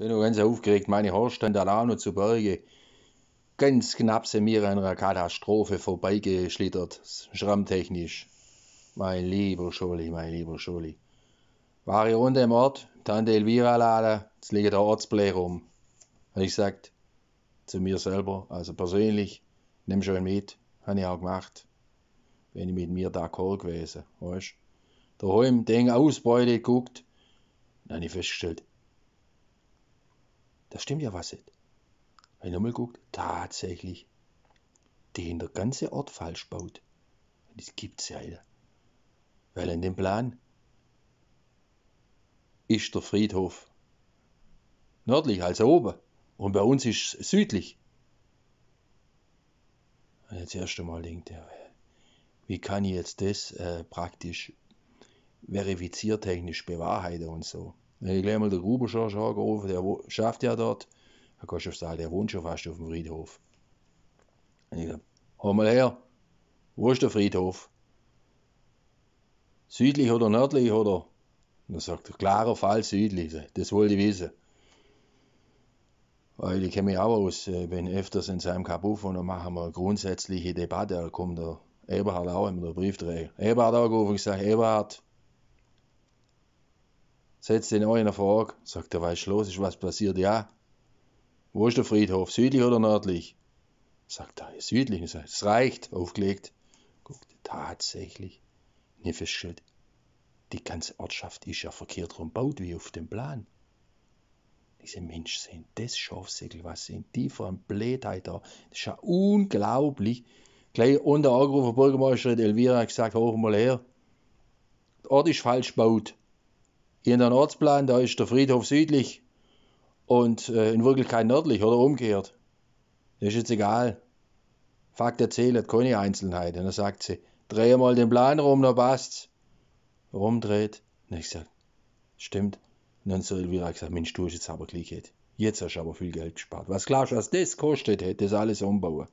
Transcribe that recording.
Bin auch ganz aufgeregt, meine Haare standen allein und zu Berge. Ganz knapp sind mir einer Katastrophe vorbeigeschlittert, schrammtechnisch. Mein lieber Schuli, mein lieber Schuli. War ich unten im Ort, Tante Elvira lade, jetzt liegt der Ortsblech rum. Habe ich gesagt, zu mir selber, also persönlich, nimm schon mit, habe ich auch gemacht. Wenn ich mit mir d'accord gewesen, weißt du. Daheim, Ding ausbeutet, guckt, dann habe ich festgestellt, das stimmt ja was nicht. Wenn ihr mal guckt, tatsächlich, den der ganze Ort falsch baut. Das gibt's ja nicht. Weil in dem Plan ist der Friedhof nördlich, also oben. Und bei uns ist es südlich. Und jetzt erst einmal denkt er, wie kann ich jetzt das äh, praktisch verifiziertechnisch bewahrheiten und so. Dann habe ich gleich mal den Gruberschorsch angerufen, der schafft ja dort. Dann gehst du aufs Tal, der wohnt schon fast auf dem Friedhof. Dann Und ich gesagt, hör mal her, wo ist der Friedhof? Südlich oder nördlich oder? Und dann sagt er, klarer Fall südlich, das wollte ich wissen. Weil ich kenne mich auch aus, äh, wenn öfters in seinem Kabuff und dann machen wir eine grundsätzliche Debatte. Da kommt der Eberhard auch immer, der Briefträger. Eberhard angerufen, und gesagt, Eberhard, setzt den einen Frage, sagt er, weißt du, los ist, was passiert, ja. Wo ist der Friedhof, südlich oder nördlich? Sagt er, südlich, sagt, es reicht, aufgelegt. Guckt, tatsächlich, nicht festgestellt, die ganze Ortschaft ist ja verkehrt rum baut wie auf dem Plan. Diese Menschen sehen das Schafsäckel, was sind die für eine Blätheit da. Das ist ja unglaublich. Gleich unter Anruf der Bürgermeisterin Elvira hat gesagt, hoch mal her. Der Ort ist falsch gebaut. Hier in der Ortsplan, da ist der Friedhof südlich und äh, in Wirklichkeit nördlich oder umgekehrt. Das ist jetzt egal. Fakt erzählt, keine Einzelheit. Und dann sagt sie, drehe mal den Plan rum, dann passt's. Rumdreht. Und ich sag, stimmt. Und dann so wieder gesagt, Mensch, du hast jetzt aber gleich Jetzt hast du aber viel Geld gespart. Was glaubst du, was das kostet hätte, das alles umbauen?